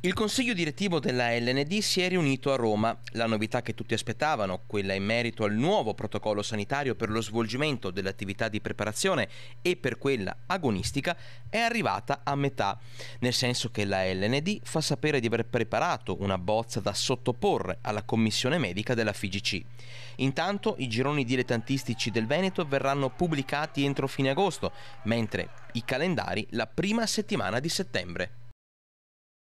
Il consiglio direttivo della LND si è riunito a Roma. La novità che tutti aspettavano, quella in merito al nuovo protocollo sanitario per lo svolgimento dell'attività di preparazione e per quella agonistica, è arrivata a metà, nel senso che la LND fa sapere di aver preparato una bozza da sottoporre alla commissione medica della FIGC. Intanto i gironi dilettantistici del Veneto verranno pubblicati entro fine agosto, mentre i calendari la prima settimana di settembre.